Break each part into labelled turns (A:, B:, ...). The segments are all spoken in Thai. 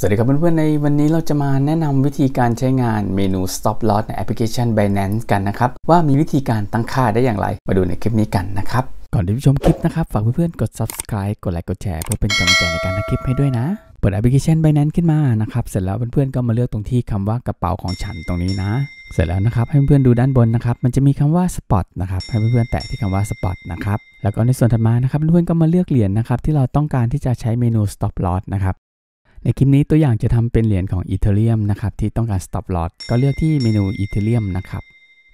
A: สวัสดีครับเพื่อนๆ ในวันนี้เราจะมาแนะนำวิธีการใช้งานเมนู stop loss ในแอปพลิเคชัน Binance กันนะครับ ว่ามีวิธีการตั้งค่าได้อย่างไร มาดูในคลิปนี้กันนะครับ ก่อนที่จะชมคลิปนะครับ ฝากเพื่อนๆ กด subscribe กดไลค์ กดแชร์เพื่อเป็นกำลังใจในการทำคลิปให้ด้วยนะเปิดแอปพลิเคชัน Binance ขึ้นมานะครับ เสร็จแล้วเพื่อนๆ ก็มาเลือกตรงที่คำว่ากระเป๋าของฉันตรงนี้นะ เสร็จแล้วนะครับให้เพื่อนๆดูด้านบนนะครับ มันจะมีคำว่า spot นะครับให้เพื่อนๆแตะที่คำว่า spot นะครับแล้วก็ในส่วนถัดมานะครับเพื่อนๆก็มาเลือกเหรียญนะครับ ที่เราต้องการที่จะใช้เมนู stop loss นะครับในคลิปนี้ตัวอย่างจะทำเป็นเหรียญของอีเทเรียมนะครับที่ต้องการ stop loss ก็เลือกที่เมนูอีเทเรียมนะครับ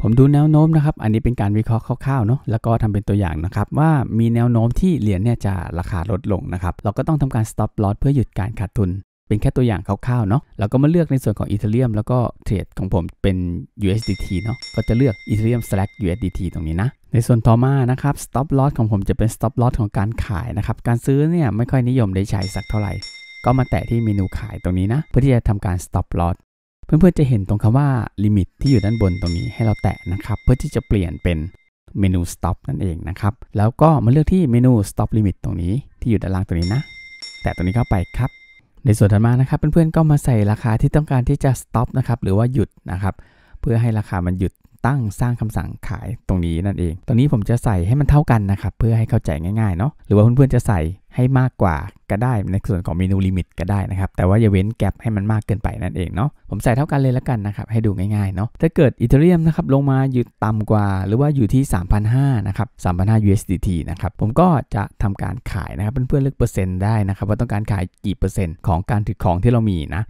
A: ผมดูแนวโน้มนะครับอันนี้เป็นการวิเคราะห์คร่าวๆเนาะแล้วก็ทำเป็นตัวอย่างนะครับว่ามีแนวโน้มที่เหรียญเนี่ยจะราคาลดลงนะครับเราก็ต้องทำการ stop loss เพื่อหยุดการขาดทุน เป็นแค่ตัวอย่างคร่าวๆเนาะเราก็มาเลือกในส่วนของอีเทเรียม แล้วก็เทรดของผมเป็น USDT เนาะก็จะเลือกอีเทเรียม slash USDT ตรงนี้นะในส่วนต่อมานะครับ stop loss ของผมจะเป็น stop loss ของการขายนะครับการซื้อเนี่ยไม่ค่อยนิยมได้ใช้สักเท่าไหร่ก็มาแตะที่เมนูขายตรงนี้นะเพื่อที่จะทำการ stop loss เพื่อนๆจะเห็นตรงคำว่า limit ที่อยู่ด้านบนตรงนี้ ให้เราแตะนะครับ เพื่อที่จะเปลี่ยนเป็นเมนู stop นั่นเองนะครับแล้วก็มาเลือกที่เมนู stop limit ตรงนี้ที่อยู่ด้านล่างตรงนี้นะ แตะตรงนี้เข้าไปครับ ในส่วนถัดมานะครับเพื่อนๆก็มาใส่ราคาที่ต้องการที่จะ stop นะครับหรือว่าหยุดนะครับ เพื่อให้ราคามันหยุดตั้งสร้างคำสั่งขายตรงนี้นั่นเองตรงนี้ผมจะใส่ให้มันเท่ากันนะครับเพื่อให้เข้าใจง่ายๆเนาะหรือว่าเพื่อนๆจะใส่ให้มากกว่าก็ได้ในส่วนของเมนูลิมิตก็ได้นะครับ แต่ว่าอย่าเว้นแกลบให้มันมากเกินไปนั่นเองเนาะผมใส่เท่ากันเลยละกันนะครับ ให้ดูง่ายๆเนาะถ้าเกิดอีเทเรียมนะครับลงมาอยู่ต่ำกว่า หรือว่าอยู่ที่ 3,500นะครับ3,500 USDT นะครับผมก็จะทำการขายนะครับ เพื่อนๆเลือกเปอร์เซ็นต์ได้นะครับ ว่าต้องการขายกี่เปอร์เซ็นต์ของการถือของที่เรามีนะ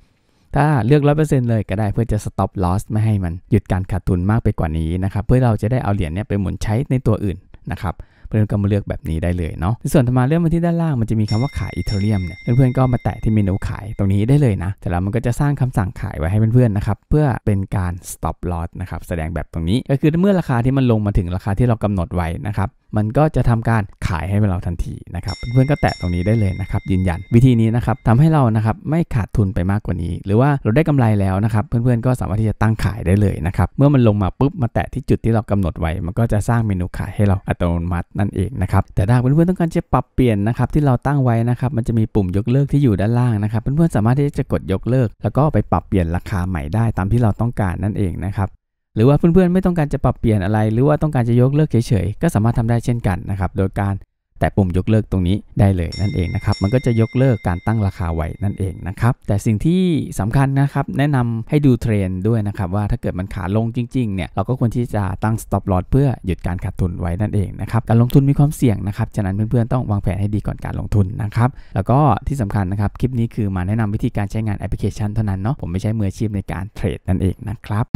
A: ถ้าเลือก 100%เลยก็ได้เพื่อจะ stop loss ไม่ให้มันหยุดการขาดทุนมากไปกว่านี้นะครับเพื่อเราจะได้เอาเหรียญเนี่ยไปหมุนใช้ในตัวอื่นนะครับเพื่อนก็มาเลือกแบบนี้ได้เลยเนาะในส่วนต่อมาเลื่อนมาที่ด้านล่างมันจะมีคำว่าขายอิตาเลียมเนี่ย เพื่อนๆก็มาแตะที่เมนูขายตรงนี้ได้เลยนะ แต่แล้วมันก็จะสร้างคำสั่งขายไว้ให้เพื่อนๆนะครับ เพื่อเป็นการ stop loss นะครับ แสดงแบบตรงนี้ ก็คือเมื่อราคาที่มันลงมาถึงราคาที่เรากำหนดไว้นะครับ มันก็จะทำการขายให้เราทันทีนะครับ เพื่อนๆก็แตะตรงนี้ได้เลยนะครับ ยืนยัน วิธีนี้นะครับทำให้เรานะครับไม่ขาดทุนไปมากกว่านี้ หรือว่าเราได้กำไรแล้วนะครับ เพื่อนๆก็สามารถที่จะตั้งขายได้เลยนะครับ เมื่อมันลงมาปุ๊บมาแตะที่จุดที่เรากำหนดไว้ มันก็จะสร้างเมนูขายให้เราอัตโนมัติั่นเองนะครับแต่ถ้าเพื่อนๆต้องการจะปรับเปลี่ยนนะครับที่เราตั้งไว้นะครับมันจะมีปุ่มยกเลิกที่อยู่ด้านล่างนะครับเพื่อนๆสามารถที่จะกดยกเลิก แล้วก็ไปปรับเปลี่ยนราคาใหม่ได้ตามที่เราต้องการนั่นเองนะครับหรือว่าเพื่อนๆไม่ต้องการจะปรับเปลี่ยนอะไร หรือว่าต้องการจะยกเลิกเฉยๆก็สามารถทำได้เช่นกันนะครับโดยการแต่ปุ่มยกเลิกตรงนี้ได้เลยนั่นเองนะครับมันก็จะยกเลิกการตั้งราคาไว้นั่นเองนะครับแต่สิ่งที่สำคัญนะครับแนะนำให้ดูเทรนด้วยนะครับ ว่าถ้าเกิดมันขาลงจริงๆเนี่ยเราก็ควรที่จะตั้ง stop loss เพื่อหยุดการขาดทุนไว้นั่นเองนะครับการลงทุนมีความเสี่ยงนะครับฉะนั้นเพื่อนๆต้องวางแผนให้ดีก่อนการลงทุนนะครับ แล้วก็ที่สำคัญนะครับคลิปนี้คือมาแนะนำวิธีการใช้งานแอปพลิเคชันเท่านั้นเนาะผมไม่ใช่มืออาชีพในการเทรดนั่นเองนะครับ